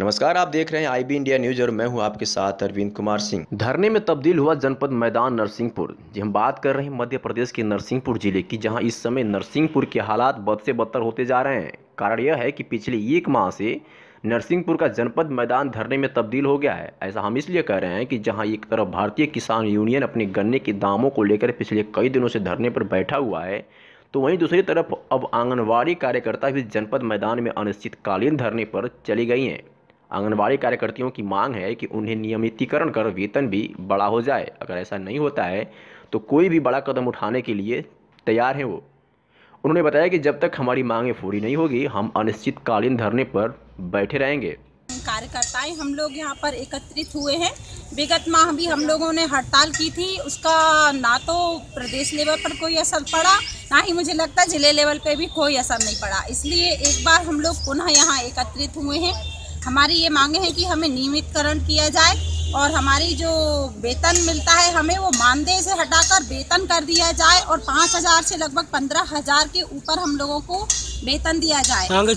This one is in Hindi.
नमस्कार आप देख रहे हैं आईबी इंडिया न्यूज और मैं हूं आपके साथ अरविंद कुमार सिंह धरने में तब्दील हुआ जनपद मैदान नरसिंहपुर जी हम बात कर रहे हैं मध्य प्रदेश के नरसिंहपुर जिले की जहां इस समय नरसिंहपुर के हालात बद से बदतर होते जा रहे हैं कारण यह है कि पिछले एक माह से नरसिंहपुर का जनपद मैदान धरने में तब्दील हो गया है ऐसा हम इसलिए कह रहे हैं कि जहां एक तरफ भारतीय किसान यूनियन अपने गन्ने के दामों को लेकर पिछले कई दिनों से धरने पर बैठा हुआ है तो वहीं दूसरी तरफ अब आंगनवाड़ी कार्यकर्ता भी जनपद मैदान में अनिश्चितकालीन धरने पर चली गई हैं आंगनबाड़ी कार्यकर्तियों की मांग है कि उन्हें नियमितीकरण कर वेतन भी बड़ा हो जाए अगर ऐसा नहीं होता है तो कोई भी बड़ा कदम उठाने के लिए तैयार हैं वो उन्होंने बताया कि जब तक हमारी मांगें पूरी नहीं होगी हम अनिश्चितकालीन धरने पर बैठे रहेंगे कार्यकर्ताएं हम लोग यहाँ पर एकत्रित हुए हैं विगत माह भी हम लोगों ने हड़ताल की थी उसका ना तो प्रदेश लेवल पर कोई असर पड़ा ना ही मुझे लगता जिले लेवल पर भी कोई असर नहीं पड़ा इसलिए एक बार हम लोग पुनः यहाँ एकत्रित हुए हैं हमारी ये मांगे हैं कि हमें नियमितकरण किया जाए और हमारी जो वेतन मिलता है हमें वो मानदेय से हटाकर वेतन कर दिया जाए और पाँच हज़ार से लगभग पंद्रह हज़ार के ऊपर हम लोगों को वेतन दिया जाए